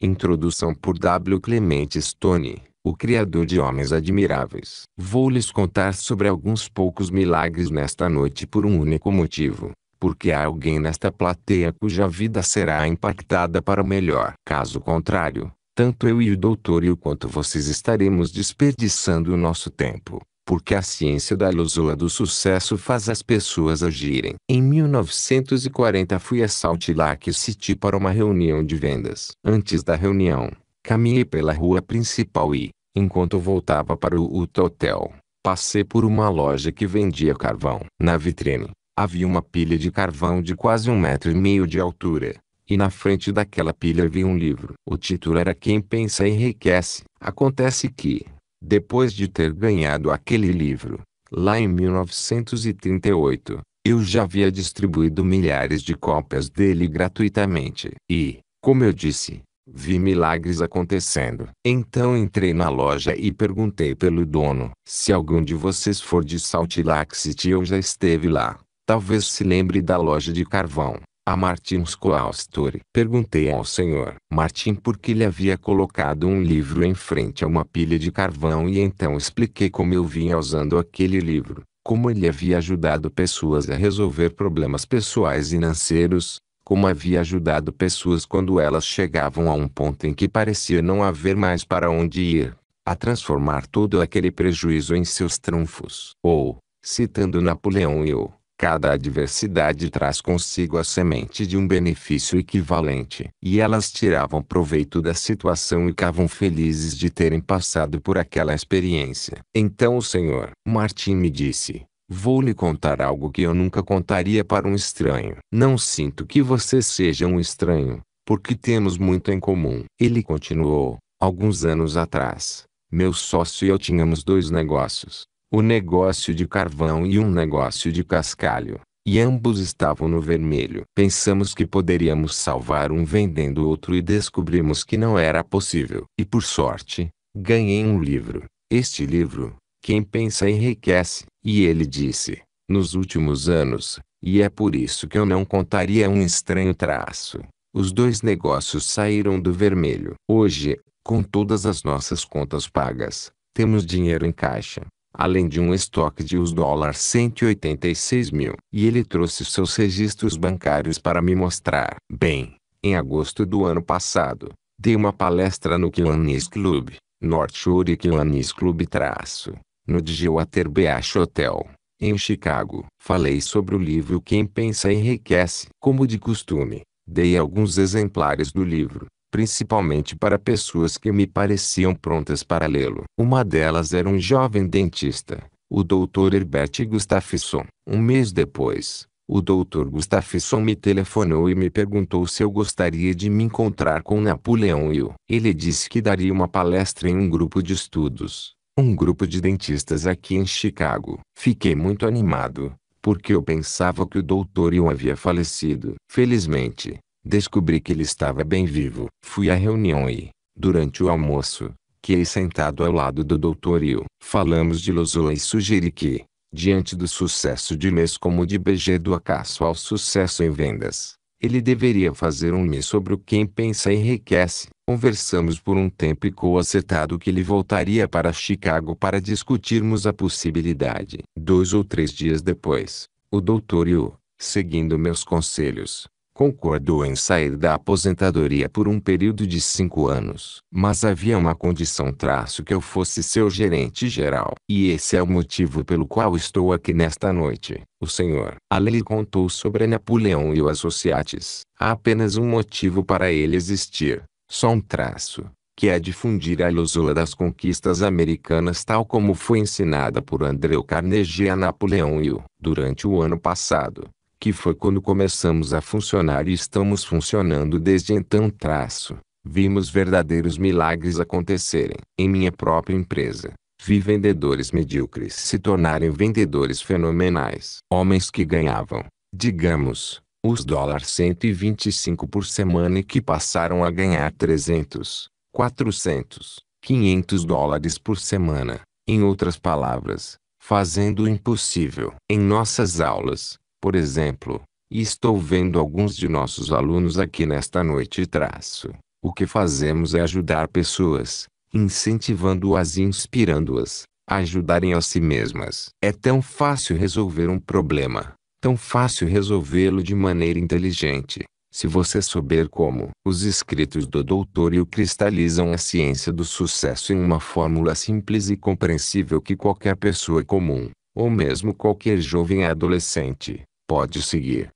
Introdução por W. Clement Stone, o Criador de Homens Admiráveis. Vou lhes contar sobre alguns poucos milagres nesta noite por um único motivo. Porque há alguém nesta plateia cuja vida será impactada para melhor. Caso contrário, tanto eu e o doutor e o quanto vocês estaremos desperdiçando o nosso tempo porque a ciência da ilusão do sucesso faz as pessoas agirem. Em 1940 fui a Salt Lake City para uma reunião de vendas. Antes da reunião, caminhei pela rua principal e, enquanto voltava para o Utah Hotel, passei por uma loja que vendia carvão. Na vitrine, havia uma pilha de carvão de quase um metro e meio de altura. E na frente daquela pilha havia um livro. O título era Quem Pensa Enriquece. Acontece que, depois de ter ganhado aquele livro, lá em 1938, eu já havia distribuído milhares de cópias dele gratuitamente. E, como eu disse, vi milagres acontecendo. Então entrei na loja e perguntei pelo dono. Se algum de vocês for de Salt Lake City ou já esteve lá, talvez se lembre da loja de carvão a Martin Scoastori. Perguntei ao senhor Martin por que ele havia colocado um livro em frente a uma pilha de carvão e então expliquei como eu vinha usando aquele livro, como ele havia ajudado pessoas a resolver problemas pessoais e financeiros, como havia ajudado pessoas quando elas chegavam a um ponto em que parecia não haver mais para onde ir, a transformar todo aquele prejuízo em seus trunfos. Ou, citando Napoleão e eu, Cada adversidade traz consigo a semente de um benefício equivalente. E elas tiravam proveito da situação e ficavam felizes de terem passado por aquela experiência. Então o senhor Martim me disse: Vou lhe contar algo que eu nunca contaria para um estranho. Não sinto que você seja um estranho, porque temos muito em comum. Ele continuou: Alguns anos atrás, meu sócio e eu tínhamos dois negócios o negócio de carvão e um negócio de cascalho, e ambos estavam no vermelho. Pensamos que poderíamos salvar um vendendo o outro e descobrimos que não era possível. E por sorte, ganhei um livro. Este livro, Quem Pensa Enriquece, e ele disse, nos últimos anos, e é por isso que eu não contaria um estranho traço. Os dois negócios saíram do vermelho. Hoje, com todas as nossas contas pagas, temos dinheiro em caixa além de um estoque de US 186 mil. E ele trouxe seus registros bancários para me mostrar. Bem, em agosto do ano passado, dei uma palestra no Kiwanis Club, North Shore Kiwanis Club traço, no Digiwater Beach Hotel, em Chicago. Falei sobre o livro Quem Pensa Enriquece. Como de costume, dei alguns exemplares do livro, principalmente para pessoas que me pareciam prontas para lê-lo. Uma delas era um jovem dentista, o Dr. Herbert Gustafsson. Um mês depois, o Dr. Gustafsson me telefonou e me perguntou se eu gostaria de me encontrar com Napoleão Hill. Ele disse que daria uma palestra em um grupo de estudos, um grupo de dentistas aqui em Chicago. Fiquei muito animado, porque eu pensava que o Dr. Hill havia falecido. Felizmente, Descobri que ele estava bem vivo. Fui à reunião e, durante o almoço, fiquei sentado ao lado do doutor Yu. Falamos de Lozola e sugeri que, diante do sucesso de mês como de BG do acaso ao sucesso em vendas, ele deveria fazer um mês sobre o quem pensa e enriquece. Conversamos por um tempo e acertado que ele voltaria para Chicago para discutirmos a possibilidade. Dois ou três dias depois, o doutor Yu, seguindo meus conselhos, concordou em sair da aposentadoria por um período de cinco anos. Mas havia uma condição traço que eu fosse seu gerente geral. E esse é o motivo pelo qual estou aqui nesta noite. O senhor Alley contou sobre Napoleão e o Associates. Há apenas um motivo para ele existir. Só um traço. Que é difundir a ilusula das conquistas americanas tal como foi ensinada por Andrew Carnegie a Napoleão e o. durante o ano passado que foi quando começamos a funcionar e estamos funcionando desde então traço. Vimos verdadeiros milagres acontecerem. Em minha própria empresa, vi vendedores medíocres se tornarem vendedores fenomenais. Homens que ganhavam, digamos, os dólares 125 por semana e que passaram a ganhar 300, 400, 500 dólares por semana. Em outras palavras, fazendo o impossível. Em nossas aulas, por exemplo, estou vendo alguns de nossos alunos aqui nesta noite traço, o que fazemos é ajudar pessoas, incentivando-as e inspirando-as, a ajudarem a si mesmas. É tão fácil resolver um problema, tão fácil resolvê-lo de maneira inteligente, se você souber como. Os escritos do Doutor o cristalizam a ciência do sucesso em uma fórmula simples e compreensível que qualquer pessoa comum, ou mesmo qualquer jovem adolescente, Pode seguir.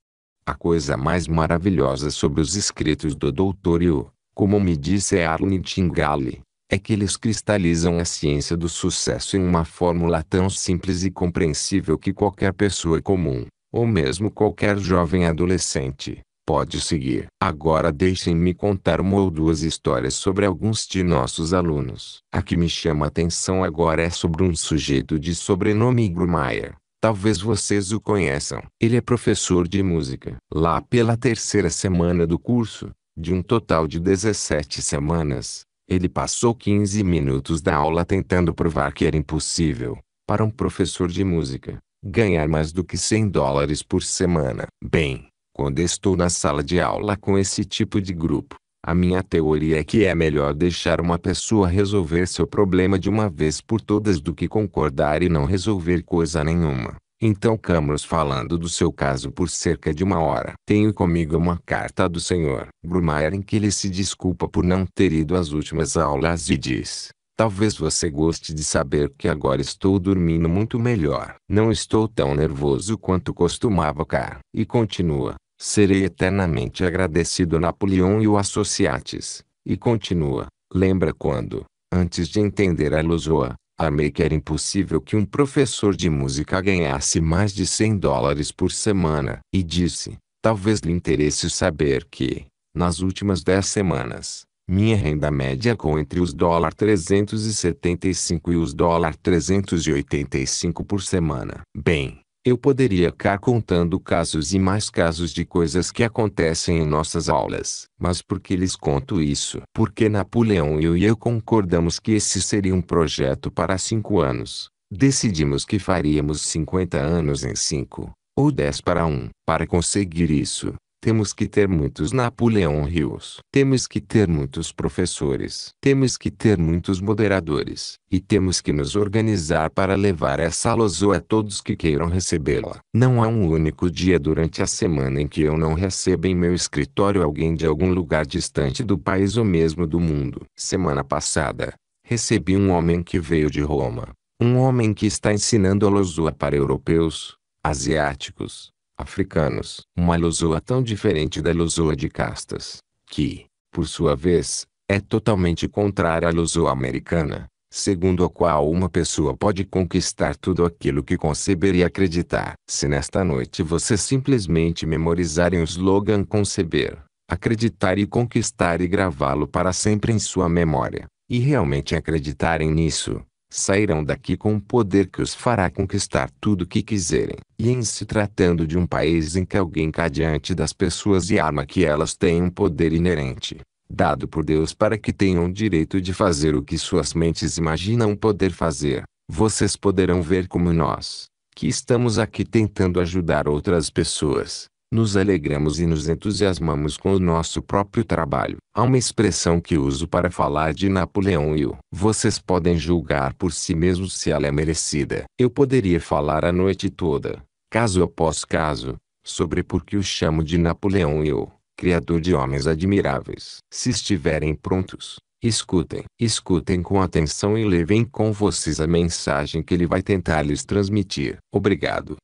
A coisa mais maravilhosa sobre os escritos do doutor Yu, como me disse Arlen Tingali, é que eles cristalizam a ciência do sucesso em uma fórmula tão simples e compreensível que qualquer pessoa comum, ou mesmo qualquer jovem adolescente, pode seguir. Agora deixem-me contar uma ou duas histórias sobre alguns de nossos alunos. A que me chama a atenção agora é sobre um sujeito de sobrenome Grumayer, Talvez vocês o conheçam. Ele é professor de música. Lá pela terceira semana do curso, de um total de 17 semanas, ele passou 15 minutos da aula tentando provar que era impossível, para um professor de música, ganhar mais do que 100 dólares por semana. Bem, quando estou na sala de aula com esse tipo de grupo, a minha teoria é que é melhor deixar uma pessoa resolver seu problema de uma vez por todas do que concordar e não resolver coisa nenhuma. Então Camus falando do seu caso por cerca de uma hora. Tenho comigo uma carta do senhor Brumayer em que ele se desculpa por não ter ido às últimas aulas e diz. Talvez você goste de saber que agora estou dormindo muito melhor. Não estou tão nervoso quanto costumava cá. E continua. Serei eternamente agradecido a Napoleão e o Associates. E continua, lembra quando, antes de entender a Lusoa, armei que era impossível que um professor de música ganhasse mais de 100 dólares por semana. E disse, talvez lhe interesse saber que, nas últimas 10 semanas, minha renda média com entre os dólar 375 e os dólar 385 por semana. Bem, eu poderia ficar contando casos e mais casos de coisas que acontecem em nossas aulas. Mas por que lhes conto isso? Porque Napoleão e eu, e eu concordamos que esse seria um projeto para cinco anos. Decidimos que faríamos 50 anos em cinco, ou 10 para um. Para conseguir isso, temos que ter muitos Napoleão Rios. Temos que ter muitos professores. Temos que ter muitos moderadores. E temos que nos organizar para levar essa lozoa a todos que queiram recebê-la. Não há um único dia durante a semana em que eu não receba em meu escritório alguém de algum lugar distante do país ou mesmo do mundo. Semana passada, recebi um homem que veio de Roma. Um homem que está ensinando a lozoa para europeus, asiáticos, africanos, uma lozoa tão diferente da lozoa de castas, que, por sua vez, é totalmente contrária à lozoa americana, segundo a qual uma pessoa pode conquistar tudo aquilo que conceber e acreditar. Se nesta noite você simplesmente memorizarem o slogan conceber, acreditar e conquistar e gravá-lo para sempre em sua memória, e realmente acreditarem nisso, sairão daqui com um poder que os fará conquistar tudo o que quiserem. E em se tratando de um país em que alguém cai diante das pessoas e arma que elas têm um poder inerente, dado por Deus para que tenham o direito de fazer o que suas mentes imaginam poder fazer, vocês poderão ver como nós, que estamos aqui tentando ajudar outras pessoas, nos alegramos e nos entusiasmamos com o nosso próprio trabalho. Há uma expressão que uso para falar de Napoleão e o. Vocês podem julgar por si mesmos se ela é merecida. Eu poderia falar a noite toda, caso após caso, sobre por que o chamo de Napoleão e o. criador de homens admiráveis. Se estiverem prontos, Escutem, escutem com atenção e levem com vocês a mensagem que ele vai tentar lhes transmitir. Obrigado.